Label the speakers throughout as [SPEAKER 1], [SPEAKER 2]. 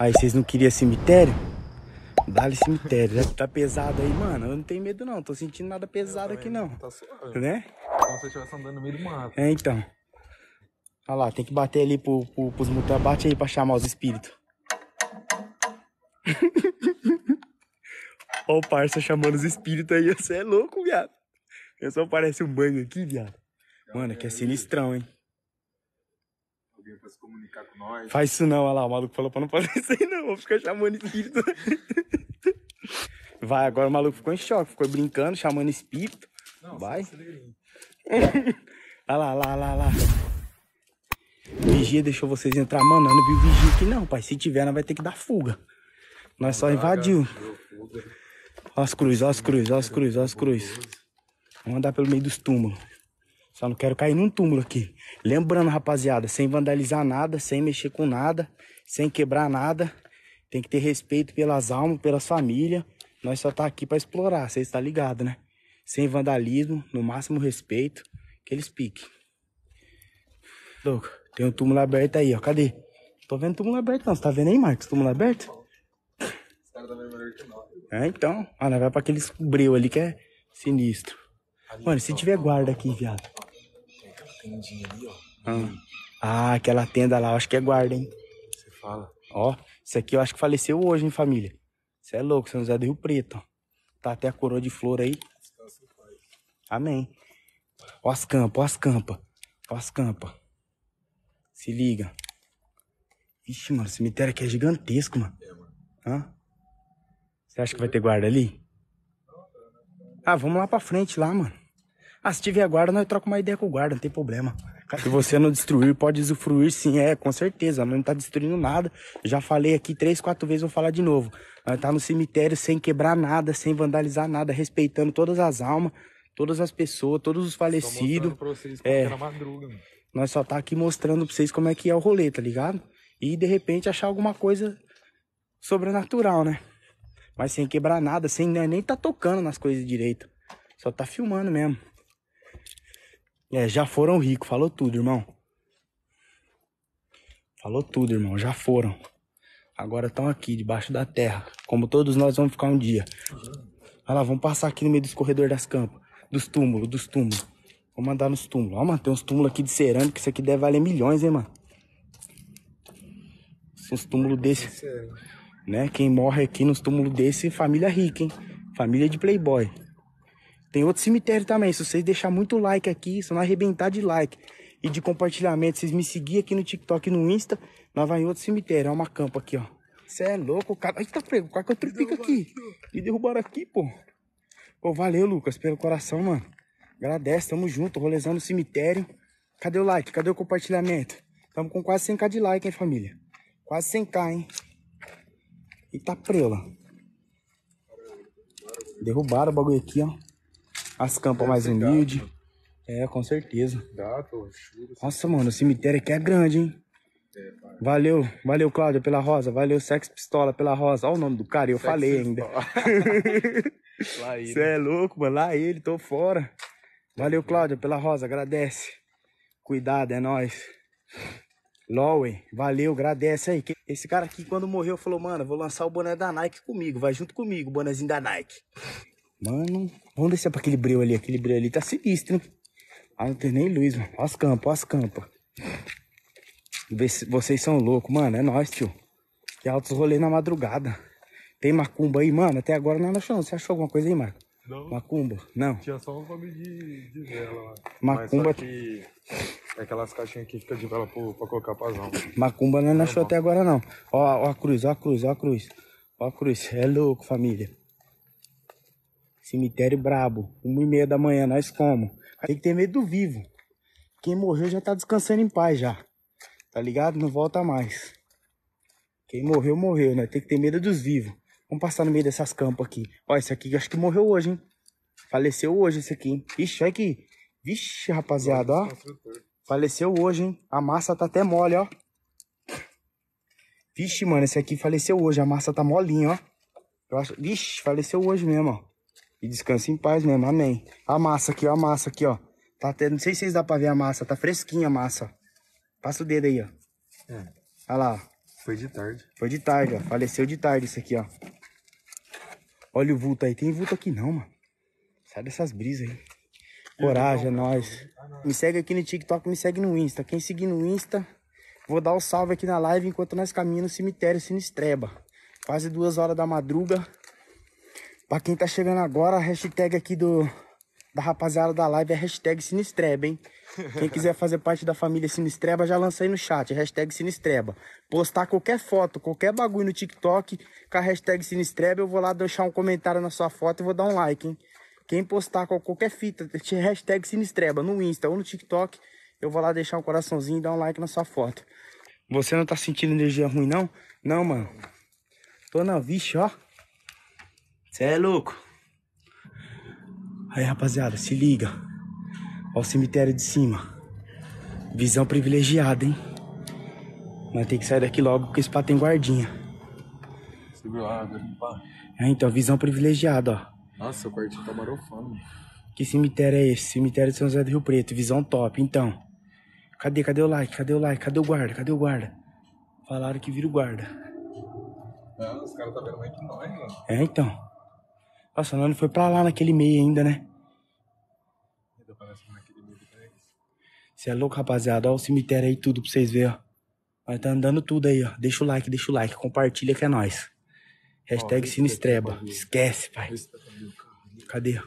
[SPEAKER 1] Aí, vocês não queriam cemitério? Dá-lhe cemitério. Né? Tá pesado aí, mano. Eu não tenho medo, não. Tô sentindo nada pesado aqui, não. Tá suave. Né? Como se eu estivesse andando no meio do mato. É, então. Olha lá, tem que bater ali pro, pro, pros mutantes. Bate aí pra chamar os espíritos. Ó o parça chamando os espíritos aí. Você é louco, viado. Eu só parece um banho aqui, viado. Mano, aqui é sinistrão, hein? pra se comunicar com nós. Faz isso não, olha lá, o maluco falou pra não fazer não, vou ficar chamando espírito. Vai, agora o maluco ficou em choque, ficou brincando, chamando espírito. Não, Vai. olha lá, lá, lá, lá. Vigia deixou vocês entrar, mano, eu não vi o vigia aqui não, pai. Se tiver, nós vai ter que dar fuga. Nós só invadiu. Ó as cruz, ó as cruz, ó as cruz, ó as cruz. Vamos andar pelo meio dos túmulos. Só não quero cair num túmulo aqui. Lembrando, rapaziada, sem vandalizar nada, sem mexer com nada, sem quebrar nada. Tem que ter respeito pelas almas, pelas famílias. Nós só tá aqui para explorar, Você tá ligado, né? Sem vandalismo, no máximo respeito, que eles piquem. Louco, tem um túmulo aberto aí, ó. Cadê? Tô vendo túmulo aberto não. Você tá vendo aí, Marcos? Túmulo aberto? Esse cara tá melhor que nós. É, então. Ah, vai pra aqueles breu ali que é sinistro. Mano, se tiver guarda aqui, viado tendinha ali, ó. Ah. ah, aquela tenda lá, acho que é guarda, hein? Você fala. Ó, isso aqui eu acho que faleceu hoje, hein, família? Você é louco, São José do Rio Preto, ó. Tá até a coroa de flor aí. Amém. Ó as campas, ó as campas. Ó as campas. Se liga. Ixi, mano, o cemitério aqui é gigantesco, mano. É, mano. Hã? Você acha que vai ter guarda ali? Ah, vamos lá pra frente lá, mano. Ah, se tiver guarda, nós trocamos uma ideia com o guarda, não tem problema. Se você não destruir, pode usufruir sim, é, com certeza. Nós não tá destruindo nada. Já falei aqui três, quatro vezes, vou falar de novo. Nós tá no cemitério sem quebrar nada, sem vandalizar nada, respeitando todas as almas, todas as pessoas, todos os falecidos. Pra vocês como é, era é é. madruga, mano. nós só tá aqui mostrando pra vocês como é que é o rolê, tá ligado? E de repente achar alguma coisa sobrenatural, né? Mas sem quebrar nada, sem né, nem tá tocando nas coisas direito. Só tá filmando mesmo. É, já foram ricos. Falou tudo, irmão. Falou tudo, irmão. Já foram. Agora estão aqui, debaixo da terra. Como todos nós vamos ficar um dia. Olha lá, vamos passar aqui no meio dos corredores das campas. Dos túmulos, dos túmulos. Vamos andar nos túmulos. Ó, mano, tem uns túmulos aqui de cerâmica. Isso aqui deve valer milhões, hein, mano? Uns túmulos desse, Né? Quem morre aqui nos túmulos desse, família rica, hein? Família de playboy. Tem outro cemitério também. Se vocês deixar muito like aqui, se não arrebentar de like e de compartilhamento, vocês me seguir aqui no TikTok e no Insta, nós vamos em outro cemitério. É uma campa aqui, ó. Você é louco, cara. Eita, prego, quase que eu tripico aqui. Me derrubaram aqui, pô. Pô, valeu, Lucas, pelo coração, mano. Agradece, tamo junto, rolezando no cemitério. Cadê o like? Cadê o compartilhamento? Tamo com quase 100k de like, hein, família? Quase 100k, hein? Eita, prela. Derrubaram o bagulho aqui, ó as campas é mais humildes. É, com certeza. Gato, chuva, Nossa, mano, o cemitério aqui é grande, hein? É, valeu, valeu, Cláudio, pela rosa. Valeu, Sex Pistola, pela rosa. Olha o nome do cara, eu Sex falei ainda. Você é louco, mano. Lá ele, tô fora. Valeu, Cláudio, pela rosa. Agradece. Cuidado, é nóis. Lowen, valeu, agradece aí. Esse cara aqui, quando morreu, falou, mano, vou lançar o boné da Nike comigo. Vai junto comigo, o bonézinho da Nike. Mano, vamos descer pra aquele breu ali. Aquele breu ali tá sinistro, hein? Ah, não tem nem luz, mano. Ó as campas, ó as campas. Vocês são loucos, mano. É nóis, tio. E altos rolês na madrugada. Tem macumba aí, mano? Até agora não achou, é não. Você achou alguma coisa aí, Marco? Não. Macumba? Não. Tinha só um nome de, de vela lá. Macumba. Que... É aquelas caixinhas que fica de vela pro, pra colocar pazão. Macumba não, achou é, é até agora, não. Ó, ó a cruz, ó a cruz, ó a cruz. Ó a cruz. É louco, família. Cemitério brabo. Uma e meia da manhã, nós como? Tem que ter medo do vivo. Quem morreu já tá descansando em paz já. Tá ligado? Não volta mais. Quem morreu, morreu, né? Tem que ter medo dos vivos. Vamos passar no meio dessas campas aqui. Ó, esse aqui acho que morreu hoje, hein? Faleceu hoje esse aqui, hein? Ixi, olha aqui. Vixe, rapaziada, ó. Faleceu hoje, hein? A massa tá até mole, ó. Vixe, mano, esse aqui faleceu hoje. A massa tá molinha, ó. Eu acho... Vixe, faleceu hoje mesmo, ó. E descanse em paz mesmo, amém. A massa aqui, ó, a massa aqui, ó. Tá até, não sei se vocês dá pra ver a massa, tá fresquinha a massa, ó. Passa o dedo aí, ó. É. Olha lá, Foi de tarde. Foi de tarde, ó. Faleceu de tarde isso aqui, ó. Olha o vulto aí. Tem vulto aqui não, mano. Sai dessas brisas aí. Coragem, é nós. Ah, me segue aqui no TikTok, me segue no Insta. Quem seguir no Insta, vou dar o um salve aqui na live enquanto nós caminhamos no cemitério Sinistreba. Quase duas horas da madruga. Pra quem tá chegando agora, a hashtag aqui do da rapaziada da live é hashtag Sinistreba, hein? Quem quiser fazer parte da família Sinistreba, já lança aí no chat, hashtag Sinistreba. Postar qualquer foto, qualquer bagulho no TikTok com a hashtag Sinistreba, eu vou lá deixar um comentário na sua foto e vou dar um like, hein? Quem postar qualquer fita, hashtag Sinistreba no Insta ou no TikTok, eu vou lá deixar um coraçãozinho e dar um like na sua foto. Você não tá sentindo energia ruim, não? Não, mano. Tô na vixe, ó. Você é louco? Aí, rapaziada, se liga. Ó o cemitério de cima. Visão privilegiada, hein? Vai tem que sair daqui logo porque esse pá tem guardinha. Você a água limpar? É, então, visão privilegiada, ó. Nossa, o quartinho tá marofando. Que cemitério é esse? Cemitério de São José do Rio Preto. Visão top, então. Cadê? Cadê o like? Cadê o like? Cadê o guarda? Cadê o guarda? Falaram que vira o guarda. Não, os caras tá vendo mais que nós, mano. É, então. Nossa, a Nani foi pra lá naquele meio ainda, né? Você é louco, rapaziada. Olha o cemitério aí tudo pra vocês verem, ó. Mas tá andando tudo aí, ó. Deixa o like, deixa o like. Compartilha que é nóis. Hashtag Sinistreba. Esquece, pai. Cadê?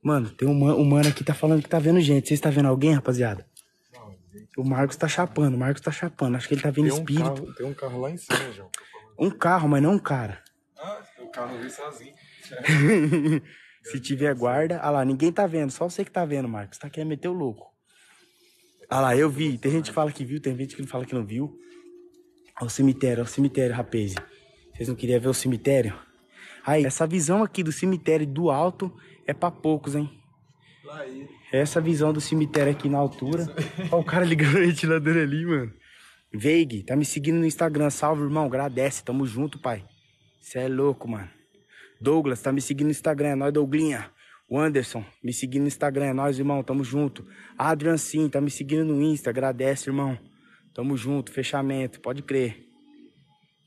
[SPEAKER 1] Mano, tem um, um mano aqui tá falando que tá vendo gente. Vocês tá vendo alguém, rapaziada? o Marcos tá chapando, o Marcos tá chapando. Acho que ele tá vendo tem um espírito. Carro, tem um carro lá em cima, João. Um carro, mas não um cara. Ah, o carro veio sozinho. Se tiver guarda, olha lá, ninguém tá vendo, só você que tá vendo, Marcos. Tá querendo meter o louco. Olha lá, eu vi. Tem gente que fala que viu, tem gente que não fala que não viu. Olha o cemitério, olha o cemitério, rapaz. Vocês não queriam ver o cemitério? Aí, essa visão aqui do cemitério do alto é pra poucos, hein? É essa visão do cemitério aqui na altura. Olha o cara ligando a ventiladora ali, mano. Veig, tá me seguindo no Instagram. Salve, irmão. Agradece. Tamo junto, pai. Você é louco, mano. Douglas tá me seguindo no Instagram, é nóis, Douglinha. O Anderson, me seguindo no Instagram, é nóis, irmão, tamo junto. Adrian Sim, tá me seguindo no Insta, agradece, irmão. Tamo junto, fechamento, pode crer.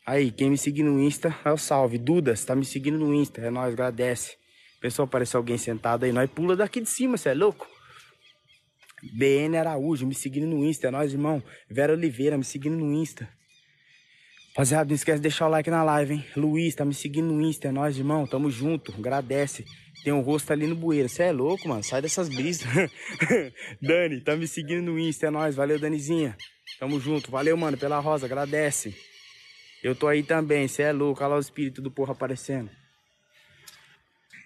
[SPEAKER 1] Aí, quem me seguir no Insta é o salve. Dudas, tá me seguindo no Insta, é nóis, agradece. Pessoal, apareceu alguém sentado aí, nós pula daqui de cima, cê é louco? BN Araújo, me seguindo no Insta, é nóis, irmão. Vera Oliveira, me seguindo no Insta. Rapaziada, não esquece de deixar o like na live, hein? Luiz, tá me seguindo no Insta, é nóis, irmão. Tamo junto, agradece. Tem um rosto ali no bueiro. Você é louco, mano. Sai dessas brisas. Dani, tá me seguindo no Insta, é nóis. Valeu, Danizinha. Tamo junto. Valeu, mano, pela rosa, agradece. Eu tô aí também, você é louco. Olha lá o espírito do porra aparecendo.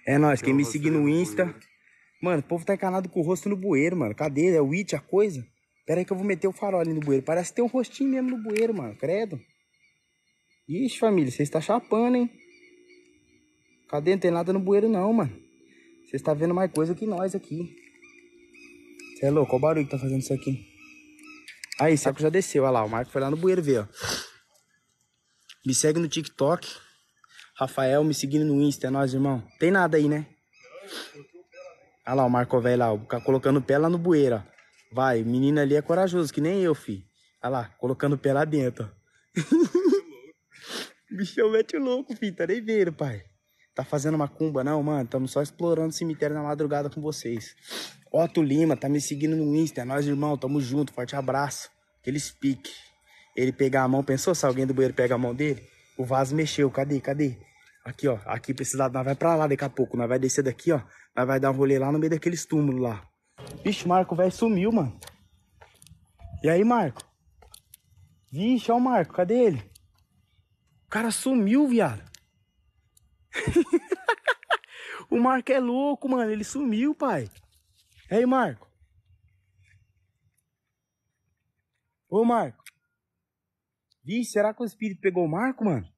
[SPEAKER 1] É nóis, quem me seguir no Insta. Mano, o povo tá encanado com o rosto no bueiro, mano. Cadê? É o it, a coisa? Pera aí que eu vou meter o farol ali no bueiro. Parece ter um rostinho mesmo no bueiro, mano. Credo. Ixi, família, vocês está chapando, hein? Cadê? Não tem nada no bueiro, não, mano. Vocês está vendo mais coisa que nós aqui. Você é louco? o barulho que tá fazendo isso aqui. Aí, saco já desceu. Olha lá, o Marco foi lá no bueiro ver, ó. Me segue no TikTok. Rafael me seguindo no Insta, é nós, irmão. Tem nada aí, né? Olha lá o Marco velho lá, colocando o pé lá no bueiro, ó. Vai, o menino ali é corajoso, que nem eu, fi. Olha lá, colocando o pé lá dentro, ó. Bichão mete o louco, filho. Tá nem vendo, pai. Tá fazendo uma cumba, não, mano. Tamo só explorando o cemitério na madrugada com vocês. Otto Lima, tá me seguindo no Insta. É nós, irmão. Tamo junto. Forte abraço. Que eles pique. Ele pegar a mão. Pensou se alguém do banheiro pega a mão dele? O vaso mexeu. Cadê? Cadê? Aqui, ó. Aqui pra Nós vai pra lá daqui a pouco. Nós vai descer daqui, ó. Nós vai dar um rolê lá no meio daqueles túmulos lá. Vixe, Marco, velho, sumiu, mano. E aí, Marco? Vixe, ó o Marco. Cadê ele? cara sumiu, viado. o Marco é louco, mano. Ele sumiu, pai. E aí, Marco? Ô, Marco. Vi, será que o espírito pegou o Marco, mano?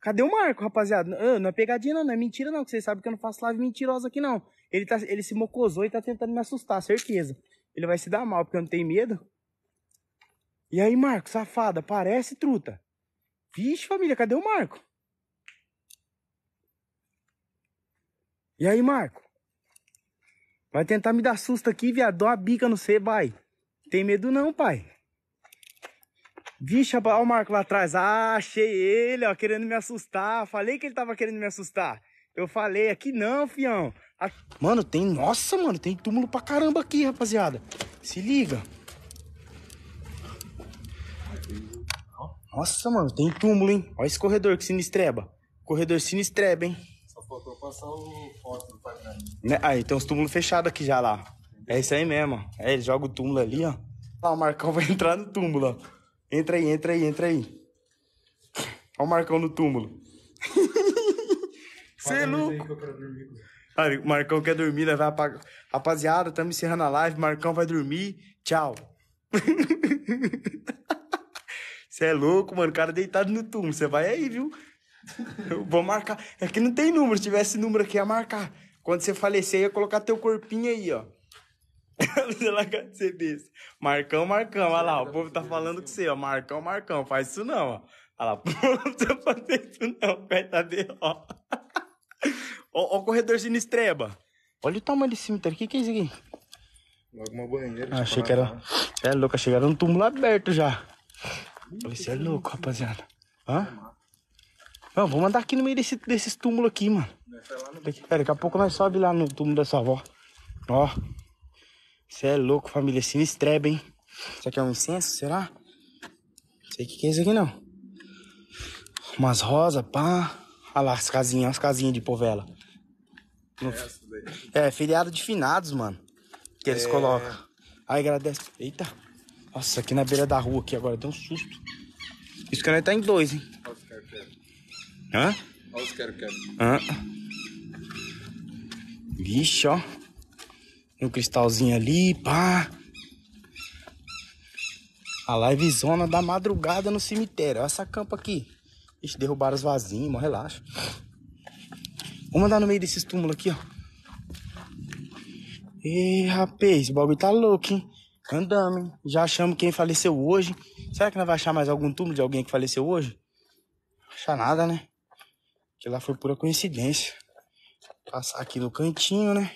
[SPEAKER 1] Cadê o Marco, rapaziada? não é pegadinha, não. Não é mentira, não. Que vocês sabem que eu não faço live mentirosa aqui, não. Ele, tá, ele se mocosou e tá tentando me assustar, certeza. Ele vai se dar mal, porque eu não tenho medo. E aí, Marco, safada, parece truta. Vixe, família, cadê o Marco? E aí, Marco? Vai tentar me dar susto aqui, viado. Dá uma bica no C, vai. Tem medo não, pai. Vixe, olha o Marco lá atrás. Ah, achei ele, ó, querendo me assustar. Falei que ele tava querendo me assustar. Eu falei, aqui não, fião. Mano, tem... Nossa, mano, tem túmulo pra caramba aqui, rapaziada. Se liga. Nossa, mano, tem túmulo, hein? Olha esse corredor que sinistreba. Corredor sinistreba, hein? Só faltou passar o foto do pagamento. Né? Ah Aí, tem uns túmulos fechados aqui já lá. É isso aí mesmo. É, ele joga o túmulo ali, ó. Ah o Marcão vai entrar no túmulo, ó. Entra aí, entra aí, entra aí. Olha o Marcão no túmulo. Você é louco. Aí, o Marcão quer dormir, né? vai apagar. Rapaziada, estamos encerrando a live. Marcão vai dormir. Tchau. Você é louco, mano. O cara deitado no túmulo. Você vai aí, viu? Eu vou marcar. É que não tem número. Se tivesse número aqui, ia marcar. Quando você falecer, ia colocar teu corpinho aí, ó. você larga de ser besta. Marcão, Marcão. Olha lá, o povo tá falando com você, ó. Marcão, Marcão. Faz isso não, ó. Olha lá, não precisa fazer isso não, perto tá dele, ó. ó. Ó o corredorzinho estreba. Olha o tamanho desse cemitério. O que, que é isso aqui? uma banheira. Ah, achei que era... É louco, achei que era um túmulo aberto já. Você é louco, rapaziada. Hã? Não, vou mandar aqui no meio desse, desses túmulos aqui, mano. Daqui, daqui a pouco nós sobe lá no túmulo da sua avó. Ó. Você é louco, família. Sinistreba, hein? Isso aqui é um incenso, será? Não sei o que, que é isso aqui, não. Umas rosas, pá. Olha lá as casinhas, as casinhas de povela. No... É, é, feriado de finados, mano. Que eles é... colocam. Aí agradece. Eita. Nossa, aqui na beira da rua aqui agora, deu um susto. Isso cara tá em dois, hein? Olha os quero. Hã? Olha os quero. Hã? Vixe, ó. Tem um cristalzinho ali, pá. A livezona da madrugada no cemitério. Olha essa campa aqui. Ixi, derrubaram os vasinhos, mas relaxa. Vamos andar no meio desses túmulos aqui, ó. Ei, rapaz, esse bagulho tá louco, hein? hein? Já achamos quem faleceu hoje. Será que nós vamos achar mais algum túmulo de alguém que faleceu hoje? achar nada, né? Que lá foi pura coincidência. Passar aqui no cantinho, né?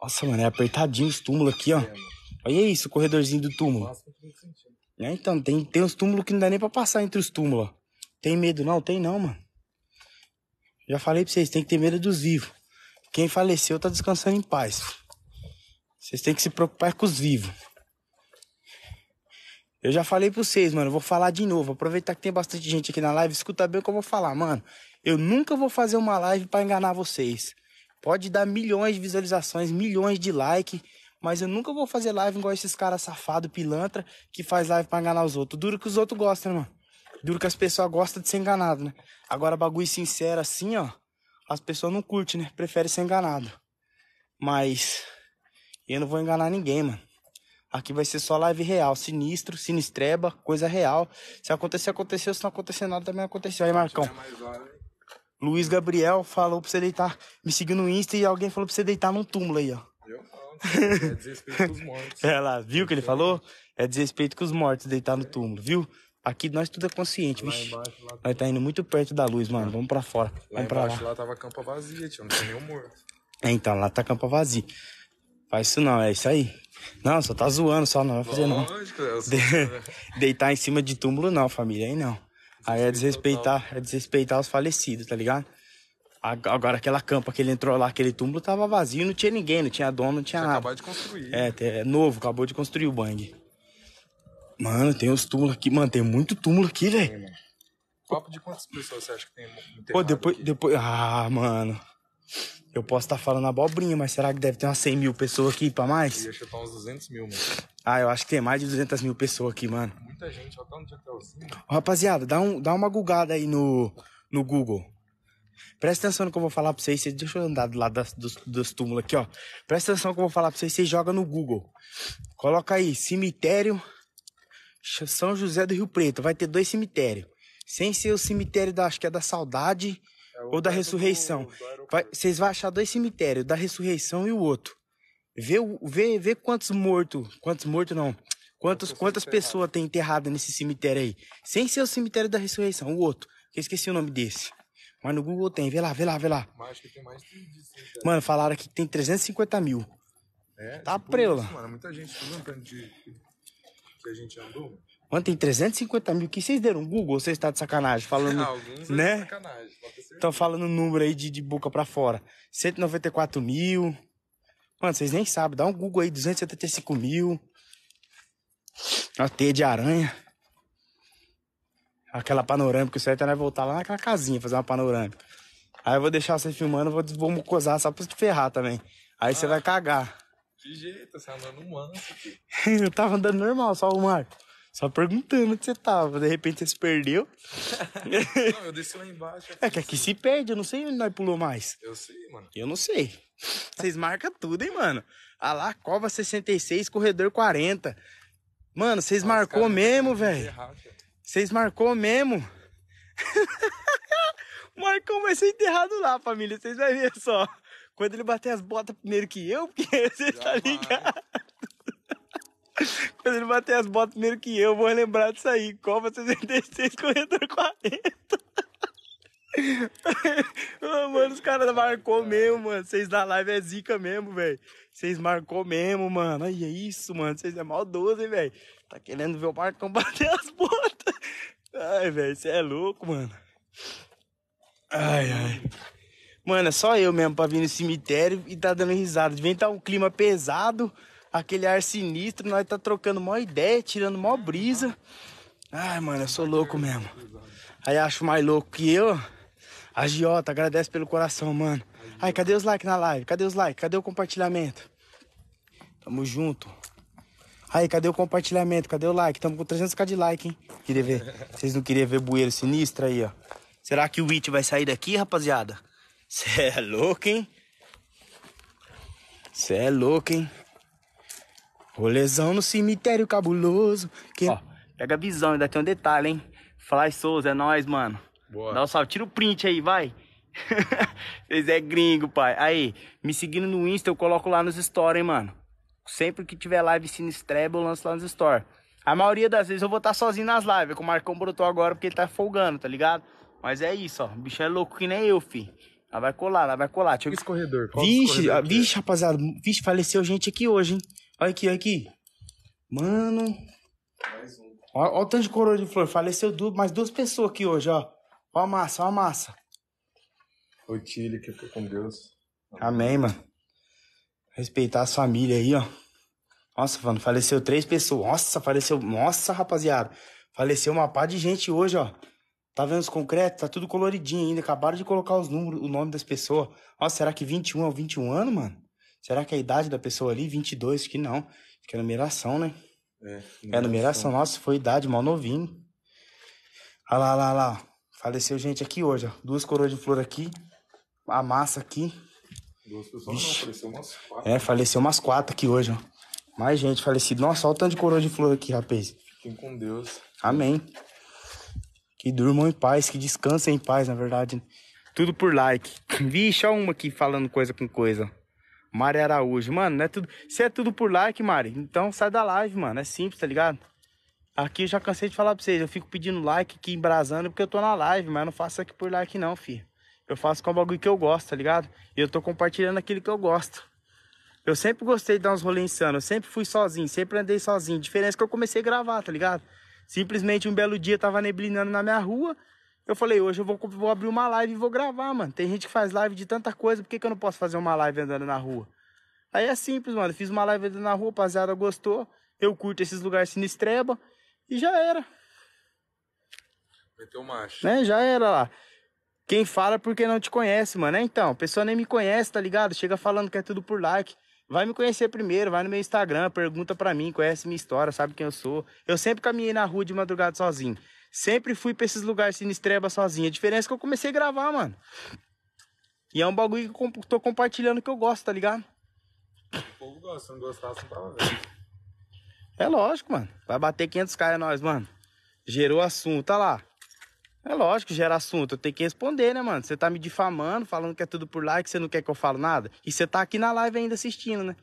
[SPEAKER 1] Nossa, mano, é apertadinho os túmulos aqui, ó. Olha isso, o corredorzinho do túmulo. É, então, tem, tem uns túmulos que não dá nem pra passar entre os túmulos, ó. Tem medo não? Tem não, mano. Já falei pra vocês, tem que ter medo dos vivos. Quem faleceu tá descansando em paz. Vocês têm que se preocupar com os vivos. Eu já falei pra vocês, mano. Vou falar de novo. Aproveitar que tem bastante gente aqui na live. Escuta bem o que eu vou falar, mano. Eu nunca vou fazer uma live para enganar vocês. Pode dar milhões de visualizações, milhões de likes. Mas eu nunca vou fazer live igual esses caras safado, pilantra, que faz live pra enganar os outros. Duro que os outros gostam, né, mano. Duro que as pessoas gostam de ser enganado, né? Agora, bagulho sincero assim, ó. As pessoas não curtem, né? Prefere ser enganado. Mas. E eu não vou enganar ninguém, mano. Aqui vai ser só live real, sinistro, sinistreba, coisa real. Se acontecer, aconteceu. Se não acontecer nada, também aconteceu. Aí, Marcão. Luiz Gabriel falou pra você deitar, me seguiu no Insta e alguém falou pra você deitar num túmulo aí, ó. Eu não,
[SPEAKER 2] é desrespeito com os mortos.
[SPEAKER 1] é lá, viu o que ele falou? É desrespeito com os mortos deitar no túmulo, viu? Aqui nós tudo é consciente, lá vixe. Embaixo, lá... Nós tá indo muito perto da luz, mano. Vamos pra fora. Lá Vamos pra lá. lá tava a campa vazia, tio. Não tem nenhum morto. É, então, lá tá a campa vazia. Faz isso não, é isso aí. Não, só tá zoando, só não vai fazer não. Lógico, não. Né? De... Deitar em cima de túmulo não, família, aí não. Aí é desrespeitar, é desrespeitar os falecidos, tá ligado? Agora aquela campa que ele entrou lá, aquele túmulo tava vazio, não tinha ninguém, não tinha dono, não tinha Você nada. Acabou de construir. É, é novo, acabou de construir o bang. Mano, tem uns túmulos aqui, mano, tem muito túmulo aqui, velho. Papo de quantas pessoas você acha que tem? Pô, depois, aqui? depois. Ah, mano. Eu posso estar tá falando abobrinha, mas será que deve ter umas 100 mil pessoas aqui pra mais? Eu ia chutar uns 200 mil, mano. Ah, eu acho que tem mais de 200 mil pessoas aqui, mano. Muita gente, ó, tá um hotelzinho. Rapaziada, dá, um, dá uma gugada aí no, no Google. Presta atenção no que eu vou falar pra vocês. Deixa eu andar do lado das, dos, dos túmulos aqui, ó. Presta atenção no que eu vou falar pra vocês. Você joga no Google. Coloca aí, cemitério São José do Rio Preto. Vai ter dois cemitérios. Sem ser o cemitério da, acho que é da Saudade é ou da ressurreição. vocês vão achar dois cemitérios, da ressurreição e o outro. Vê, vê, vê quantos mortos, quantos mortos não, quantos, quantas pessoas tem enterrada nesse cemitério aí. Sem ser o cemitério da ressurreição, o outro, que eu esqueci o nome desse. Mas no Google tem, vê lá, vê lá, vê lá. Mano, falaram que tem 350 mil. É, tá tipo Mano, muita gente, tudo de que a gente andou, tem 350 mil. que vocês deram? Google, vocês estão tá de sacanagem. Falando, Alguns é né? de sacanagem. Estão falando número aí de, de boca para fora. 194 mil. Mano, vocês nem sabem. Dá um Google aí, 275 mil. Uma teia de aranha. Aquela panorâmica. O certo é voltar lá naquela casinha, fazer uma panorâmica. Aí eu vou deixar você filmando, vou, vou mucosar só pra te ferrar também. Aí ah, você vai cagar. De jeito, você andando humano. eu tava andando normal, só o Marco. Só perguntando onde você tava. De repente você se perdeu. não, eu desci lá embaixo. É que aqui assim. se perde, eu não sei onde nós pulou mais. Eu sei, mano. Eu não sei. Vocês marcam tudo, hein, mano? Ah lá, Cova 66, Corredor 40. Mano, vocês marcou mesmo, velho. Vocês marcou mesmo. Marcão vai ser enterrado lá, família. Vocês vão ver só. Quando ele bater as botas primeiro que eu, porque você tá ligado. Quando ele bater as botas primeiro que eu, eu vou lembrar disso aí. Copa 66, corredor 40. oh, mano, os caras marcou mesmo, mano. Vocês da live é zica mesmo, velho. Vocês marcou mesmo, mano. Aí é isso, mano. Vocês é maldoso, hein, velho. Tá querendo ver o Marcão bater as botas. Ai, velho, você é louco, mano. Ai, ai. Mano, é só eu mesmo pra vir no cemitério e tá dando risada. De Vem tá um clima pesado aquele ar sinistro, nós tá trocando mó ideia, tirando mó brisa. Ai, mano, eu sou louco mesmo. Aí acho mais louco que eu. A Giota, agradece pelo coração, mano. Ai, cadê os likes na live? Cadê os likes? Cadê o compartilhamento? Tamo junto. Aí, cadê o compartilhamento? Cadê o like? Tamo com 300k de like, hein? Queria ver. Vocês não queriam ver bueiro sinistro aí, ó. Será que o It vai sair daqui, rapaziada? Cê é louco, hein? Cê é louco, hein? Rolezão no cemitério cabuloso. Que... Ó, pega a visão, ainda tem um detalhe, hein? Fly Souza, é nóis, mano. Boa. Dá um salve, tira o print aí, vai. Vocês é gringo, pai. Aí, me seguindo no Insta, eu coloco lá nos stories, hein, mano. Sempre que tiver live Sinestreba, assim eu lanço lá nos stories. A maioria das vezes eu vou estar tá sozinho nas lives, com é o Marcão brotou agora porque ele tá folgando, tá ligado? Mas é isso, ó. O bicho é louco que nem eu, fi. Ela vai colar, ela vai colar. Deixa eu... Esse corredor, qual vixe, corredor ah, vixe, é? rapaziada. Vixe, faleceu gente aqui hoje, hein? Olha aqui, olha aqui. Mano. Mais um. Olha, olha o tanto de coroa de flor. Faleceu duas, mais duas pessoas aqui hoje, ó. Olha a massa, olha a massa. Otília, que fica com Deus. Amém, mano. Respeitar as famílias aí, ó. Nossa, mano, faleceu três pessoas. Nossa, faleceu. Nossa, rapaziada. Faleceu uma pá de gente hoje, ó. Tá vendo os concretos? Tá tudo coloridinho ainda. Acabaram de colocar os números, o nome das pessoas. Nossa, será que 21 é o 21 ano, mano? Será que a idade da pessoa ali, 22? Que não. Que é numeração, né? É, é numeração. É numeração. Nossa, foi idade, mal novinho. Olha lá, olha lá, olha lá. Faleceu gente aqui hoje, ó. Duas coroas de flor aqui. A massa aqui. Duas pessoas Vixe. não, faleceu umas quatro. É, faleceu umas quatro aqui hoje, ó. Mais gente falecida. Nossa, olha o tanto de coroa de flor aqui, rapaz. Fiquem com Deus. Amém. Que durmam em paz, que descansem em paz, na verdade. Tudo por like. Vixe, olha uma aqui falando coisa com coisa. Mari Araújo. Mano, não é tudo. Se é tudo por like, Mari, então sai da live, mano. É simples, tá ligado? Aqui eu já cansei de falar pra vocês. Eu fico pedindo like aqui, embrasando, porque eu tô na live, mas eu não faço aqui por like, não, filho. Eu faço com o bagulho que eu gosto, tá ligado? E eu tô compartilhando aquilo que eu gosto. Eu sempre gostei de dar uns rolês insanos. Eu sempre fui sozinho, sempre andei sozinho. Diferença é que eu comecei a gravar, tá ligado? Simplesmente um belo dia tava neblinando na minha rua. Eu falei, hoje eu vou, vou abrir uma live e vou gravar, mano. Tem gente que faz live de tanta coisa, por que, que eu não posso fazer uma live andando na rua? Aí é simples, mano. Fiz uma live andando na rua, rapaziada gostou. Eu curto esses lugares sinistreba assim, e já era. Meteu macho. Né? Já era lá. Quem fala é porque não te conhece, mano. É então, a pessoa nem me conhece, tá ligado? Chega falando que é tudo por like. Vai me conhecer primeiro, vai no meu Instagram, pergunta pra mim, conhece minha história, sabe quem eu sou. Eu sempre caminhei na rua de madrugada sozinho. Sempre fui pra esses lugares sinistreba assim, sozinho. A diferença é que eu comecei a gravar, mano. E é um bagulho que eu tô compartilhando que eu gosto, tá ligado? O povo gosta, se não gostasse, não tava vendo. É lógico, mano. Vai bater 500 caras é nós, mano. Gerou assunto, tá lá. É lógico, que gera assunto. Eu tenho que responder, né, mano? Você tá me difamando, falando que é tudo por lá, e que você não quer que eu falo nada. E você tá aqui na live ainda assistindo, né?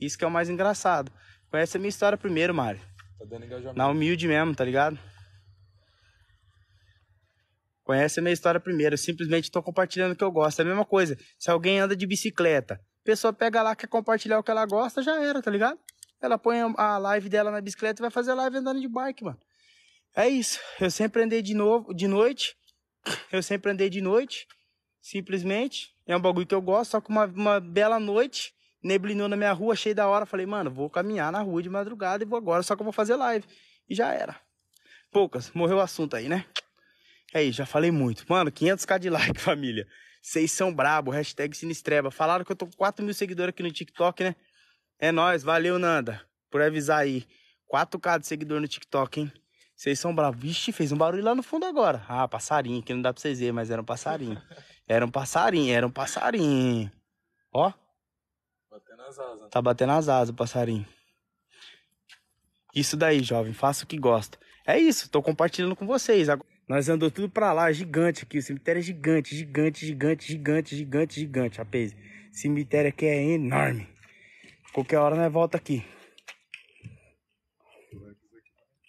[SPEAKER 1] Isso que é o mais engraçado. Conhece a minha história primeiro, Mário. Tá dando engajamento. Na humilde mesmo, tá ligado? Conhece a minha história primeiro. Eu simplesmente estou compartilhando o que eu gosto. É a mesma coisa. Se alguém anda de bicicleta, a pessoa pega lá, quer compartilhar o que ela gosta, já era, tá ligado? Ela põe a live dela na bicicleta e vai fazer a live andando de bike, mano. É isso. Eu sempre andei de novo, de noite. Eu sempre andei de noite. Simplesmente. É um bagulho que eu gosto. Só que uma, uma bela noite, neblinou na minha rua, cheio da hora. Falei, mano, vou caminhar na rua de madrugada e vou agora, só que eu vou fazer live. E já era. Poucas, morreu o assunto aí, né? É isso, já falei muito. Mano, 500k de like, família. Vocês são brabo, hashtag Sinistreba. Falaram que eu tô com 4 mil seguidores aqui no TikTok, né? É nóis, valeu, Nanda, por avisar aí. 4k de seguidor no TikTok, hein? Vocês são bravos. Vixe, fez um barulho lá no fundo agora. Ah, passarinho, que não dá pra vocês verem, mas era um passarinho. Era um passarinho, era um passarinho. Ó. Batendo as asas. Né? Tá batendo as asas o passarinho. Isso daí, jovem, faça o que gosta. É isso, tô compartilhando com vocês. Agora... Nós andou tudo pra lá, gigante aqui. O cemitério é gigante, gigante, gigante, gigante, gigante, gigante, rapaz. Cemitério aqui é enorme. Qualquer hora nós volta aqui.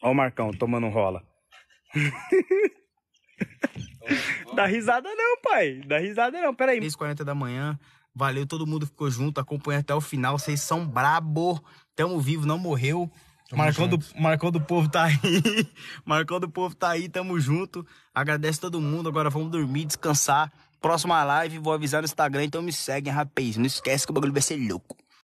[SPEAKER 1] Ó o Marcão tomando rola. Dá risada não, pai. Dá risada não, peraí. 3h40 da manhã. Valeu, todo mundo ficou junto, acompanhou até o final. Vocês são brabo. Tamo vivo, não morreu marcou Marcão do, Marcão do Povo tá aí. Marcão do Povo tá aí, tamo junto. Agradece todo mundo. Agora vamos dormir, descansar. Próxima live, vou avisar no Instagram, então me seguem, rapaz. Não esquece que o bagulho vai ser louco.